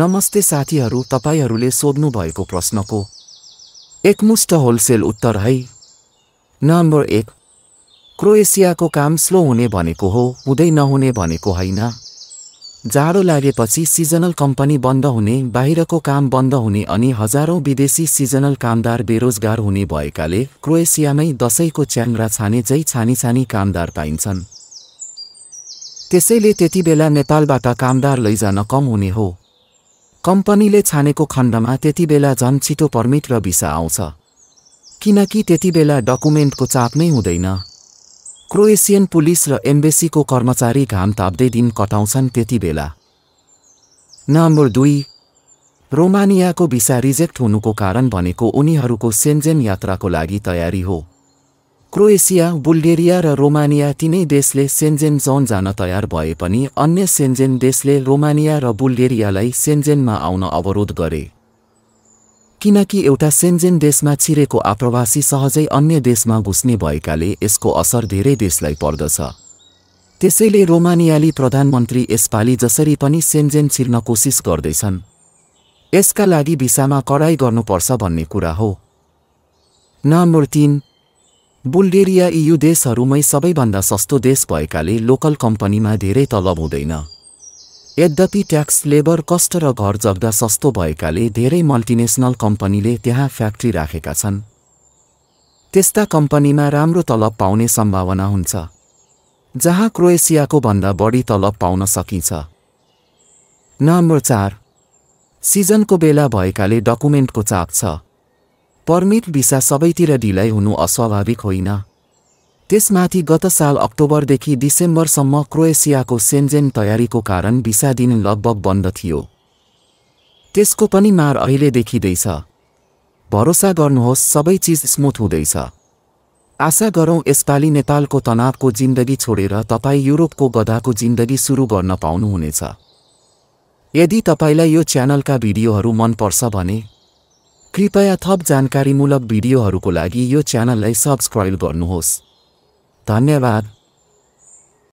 नमस्ते साथीहरू तपाईँहरूले सोध्नुभएको प्रश्नको एकमुष्ट होलसेल उत्तर है नम्बर एक क्रोएसियाको काम स्लो हुने भनेको हो हुँदै नहुने भनेको होइन जाडो लागेपछि सिजनल कम्पनी बन्द हुने बाहिरको काम बन्द हुने अनि हजारौँ विदेशी सिजनल कामदार बेरोजगार हुने भएकाले क्रोएसियामै दसैँको च्याङ्रा छाने जै छानी छानी कामदार पाइन्छन् त्यसैले त्यतिबेला नेपालबाट कामदार लैजान कम हुने हो कम्पनीले छानेको खण्डमा त्यति बेला झन् छिटो पर्मिट र भिसा आउँछ किनकि त्यति बेला डकुमेन्टको चाप नै हुँदैन क्रोएसियन पुलिस र एम्बेसीको कर्मचारी घाम ताप्दै दिन कटाउँछन् त्यतिबेला नम्बर दुई रोमानियाको भिसा रिजेक्ट हुनुको कारण भनेको उनीहरूको सेन्जेन यात्राको लागि तयारी हो क्रोएसिया बुल्गेरिया र रोमानिया तिनै देशले सेन्जेन जोन जान तयार भए पनि अन्य सेन्जेन देशले रोमानिया र बुल्गेरियालाई सेन्जेनमा आउन अवरोध गरे किनकि एउटा सेन्जेन देशमा छिरेको आप्रवासी सहजै अन्य देशमा घुस्ने भएकाले यसको असर धेरै देशलाई पर्दछ त्यसैले रोमानियाली प्रधानमन्त्री यसपालि जसरी पनि सेन्जेन छिर्न कोसिस गर्दैछन् यसका लागि भिसामा कडाई गर्नुपर्छ भन्ने कुरा हो नम्बर तिन बुल्गेरिया यी देशहरूमै सबैभन्दा सस्तो देश भएकाले लोकल कम्पनीमा धेरै तलब हुँदैन यद्यपि ट्याक्स लेबर कष्ट र घर जग्गा सस्तो भएकाले धेरै मल्टिनेसनल कम्पनीले त्यहाँ फ्याक्ट्री राखेका छन् त्यस्ता कम्पनीमा राम्रो तलब पाउने सम्भावना हुन्छ जहाँ क्रोएसियाको भन्दा बढी तलब पाउन सकिन्छ नम्बर चार सिजनको बेला भएकाले डकुमेन्टको चाप छ पर्मिट भिसा सबैतिर ढिलाइ हुनु अस्वाभाविक होइन त्यसमाथि गत साल अक्टोबरदेखि डिसेम्बरसम्म क्रोएसियाको सेन्जेन तयारीको कारण भिसा दिन लगभग बन्द थियो त्यसको पनि मार अहिले देखिँदैछ भरोसा गर्नुहोस् सबै चिज स्मुथ हुँदैछ आशा गरौँ यसपालि नेपालको तनावको जिन्दगी छोडेर तपाईँ युरोपको गधाको जिन्दगी सुरु गर्न पाउनुहुनेछ यदि तपाईँलाई यो च्यानलका भिडियोहरू मनपर्छ भने कृपया थप जानकारीमूलक भिडियोहरूको लागि यो च्यानललाई सब्सक्राइब गर्नुहोस् धन्यवाद